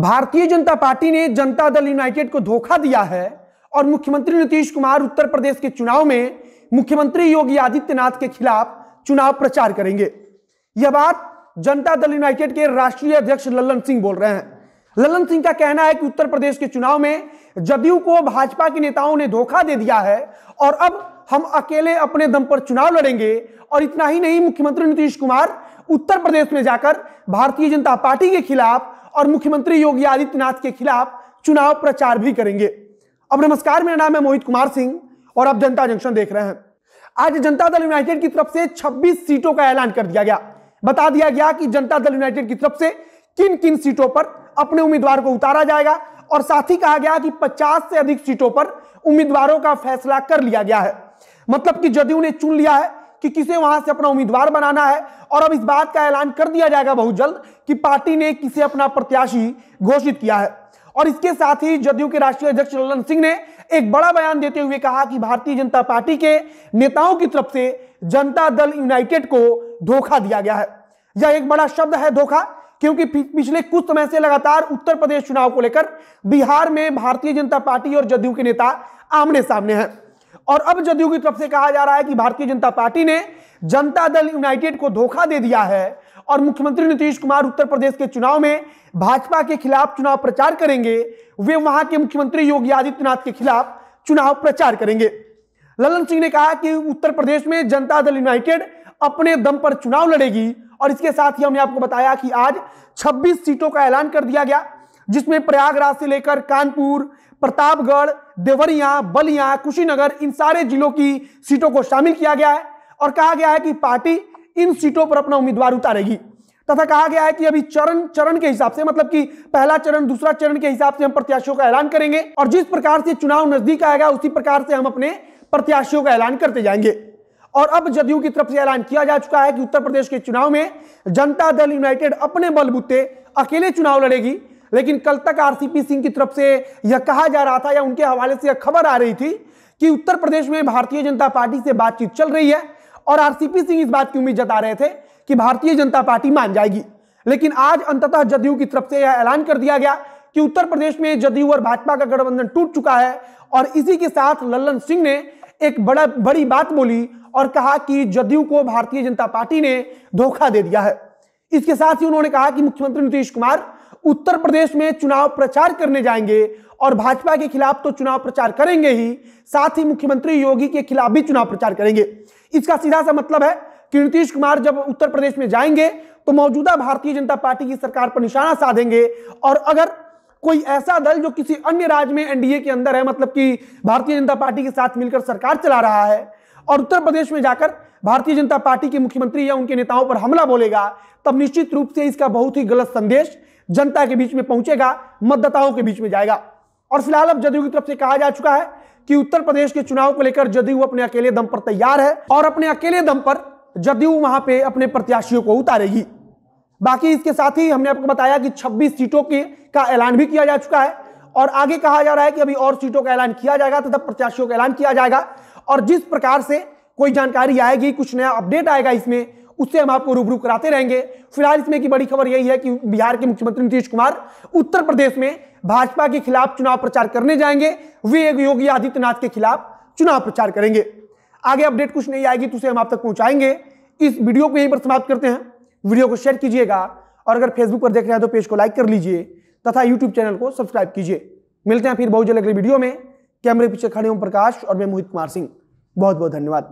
भारतीय जनता पार्टी ने जनता दल यूनाइटेड को धोखा दिया है और मुख्यमंत्री नीतीश कुमार उत्तर प्रदेश के चुनाव में मुख्यमंत्री योगी आदित्यनाथ के खिलाफ चुनाव प्रचार करेंगे यह बात जनता दल यूनाइटेड के राष्ट्रीय अध्यक्ष ललन सिंह बोल रहे हैं ललन सिंह का कहना है कि उत्तर प्रदेश के चुनाव में जदयू को भाजपा के नेताओं ने धोखा दे दिया है और अब हम अकेले अपने दम पर चुनाव लड़ेंगे और इतना ही नहीं मुख्यमंत्री नीतीश कुमार उत्तर प्रदेश में जाकर भारतीय जनता पार्टी के खिलाफ और मुख्यमंत्री योगी आदित्यनाथ के खिलाफ चुनाव प्रचार भी करेंगे अब नमस्कार मेरा नाम है मोहित कुमार सिंह और आप जनता जंक्शन देख रहे हैं आज जनता दल यूनाइटेड की तरफ से 26 सीटों का ऐलान कर दिया गया बता दिया गया कि जनता दल यूनाइटेड की तरफ से किन किन सीटों पर अपने उम्मीदवार को उतारा जाएगा और साथ ही कहा गया कि 50 से अधिक सीटों पर उम्मीदवारों का फैसला कर लिया गया है मतलब कि जदयू ने चुन लिया है कि किसे वहां से अपना उम्मीदवार बनाना है और अब इस बात का ऐलान कर दिया जाएगा बहुत जल्द कि पार्टी ने किसे अपना प्रत्याशी घोषित किया है और इसके साथ ही जदयू के राष्ट्रीय अध्यक्ष ललन सिंह ने एक बड़ा बयान देते हुए कहा कि भारतीय जनता पार्टी के नेताओं की तरफ से जनता दल यूनाइटेड को धोखा दिया गया है यह एक बड़ा शब्द है धोखा क्योंकि पिछले कुछ समय से लगातार उत्तर प्रदेश चुनाव को लेकर बिहार में भारतीय जनता पार्टी और जदयू के नेता आमने सामने हैं और अब जदयू की तरफ से कहा जा रहा है कि भारतीय जनता पार्टी ने जनता दल यूनाइटेड को धोखा दे दिया है और मुख्यमंत्री नीतीश कुमार उत्तर प्रदेश के चुनाव में भाजपा के खिलाफ चुनाव प्रचार करेंगे वे वहां के मुख्यमंत्री योगी आदित्यनाथ के खिलाफ चुनाव प्रचार करेंगे ललन सिंह ने कहा कि उत्तर प्रदेश में जनता दल यूनाइटेड अपने दम पर चुनाव लड़ेगी और इसके साथ ही हमने आपको बताया कि आज 26 सीटों का ऐलान कर दिया गया जिसमें प्रयागराज से लेकर कानपुर प्रतापगढ़ देवरिया बलिया कुशीनगर इन सारे जिलों की सीटों को शामिल किया गया है और कहा गया है कि पार्टी इन सीटों पर अपना उम्मीदवार उतारेगी तथा कहा गया है कि अभी चरण चरण के हिसाब से मतलब कि पहला चरण दूसरा चरण के हिसाब से हम प्रत्याशियों का ऐलान करेंगे और जिस प्रकार से चुनाव नजदीक आएगा उसी प्रकार से हम अपने प्रत्याशियों का ऐलान करते जाएंगे और अब जदयू की तरफ से ऐलान किया जा चुका है कि उत्तर प्रदेश के चुनाव में जनता दल यूनाइटेड अपने बलबूते अकेले चुनाव लड़ेगी लेकिन कल तक आरसीपी सिंह की तरफ से यह कहा जा रहा था या उनके हवाले से यह खबर आ रही थी कि उत्तर प्रदेश में भारतीय जनता पार्टी से बातचीत चल रही है और आरसीपी सिंह इस बात की उम्मीद जता रहे थे कि भारतीय जनता पार्टी मान जाएगी लेकिन आज अंततः जदयू की तरफ से यह ऐलान कर दिया गया कि उत्तर प्रदेश में जदयू और भाजपा का गठबंधन टूट चुका है और इसी के साथ लल्लन सिंह ने एक बड़ा बड़ी बात बोली और कहा कि जदयू को भारतीय जनता पार्टी ने धोखा दे दिया है इसके साथ ही उन्होंने कहा कि मुख्यमंत्री नीतीश कुमार उत्तर प्रदेश में चुनाव प्रचार करने जाएंगे और भाजपा के खिलाफ तो चुनाव प्रचार करेंगे ही साथ ही मुख्यमंत्री योगी के खिलाफ भी चुनाव प्रचार करेंगे इसका सीधा सा मतलब है कि नीतीश कुमार जब उत्तर प्रदेश में जाएंगे तो मौजूदा भारतीय जनता पार्टी की सरकार पर निशाना साधेंगे और अगर कोई ऐसा दल जो किसी अन्य राज्य में एनडीए के अंदर है मतलब कि भारतीय जनता पार्टी के साथ मिलकर सरकार चला रहा है और उत्तर प्रदेश में जाकर भारतीय जनता पार्टी के मुख्यमंत्री या उनके नेताओं पर हमला बोलेगा तब निश्चित रूप से इसका बहुत ही गलत संदेश जनता के बीच में पहुंचेगा मतदाताओं के बीच में जाएगा और फिलहाल अब जदयू की तरफ से कहा जा चुका है कि उत्तर प्रदेश के चुनाव को लेकर जदयू अपने अकेले दम पर तैयार है और अपने अकेले दम पर जदयू वहां पे अपने प्रत्याशियों को उतारेगी बाकी इसके साथ ही हमने आपको बताया कि 26 सीटों के का ऐलान भी किया जा चुका है और आगे कहा जा रहा है कि अभी और सीटों का ऐलान किया जाएगा तथा प्रत्याशियों का ऐलान किया जाएगा और जिस प्रकार से कोई जानकारी आएगी कुछ नया अपडेट आएगा इसमें उससे हम आपको रूबरू कराते रहेंगे फिलहाल इसमें की बड़ी खबर यही है कि बिहार के मुख्यमंत्री नीतीश कुमार उत्तर प्रदेश में भाजपा के खिलाफ चुनाव प्रचार करने जाएंगे वे योगी आदित्यनाथ के खिलाफ चुनाव प्रचार करेंगे आगे अपडेट कुछ नहीं आएगी तो उसे हम आप तक पहुंचाएंगे इस वीडियो को यहीं पर समाप्त करते हैं वीडियो को शेयर कीजिएगा और अगर फेसबुक पर देख रहे हैं तो पेज को लाइक कर लीजिए तथा यूट्यूब चैनल को सब्सक्राइब कीजिए मिलते हैं फिर बहुत जल्द अगले वीडियो में कैमरे पीछे खड़े ओम प्रकाश और मैं मोहित कुमार सिंह बहुत बहुत धन्यवाद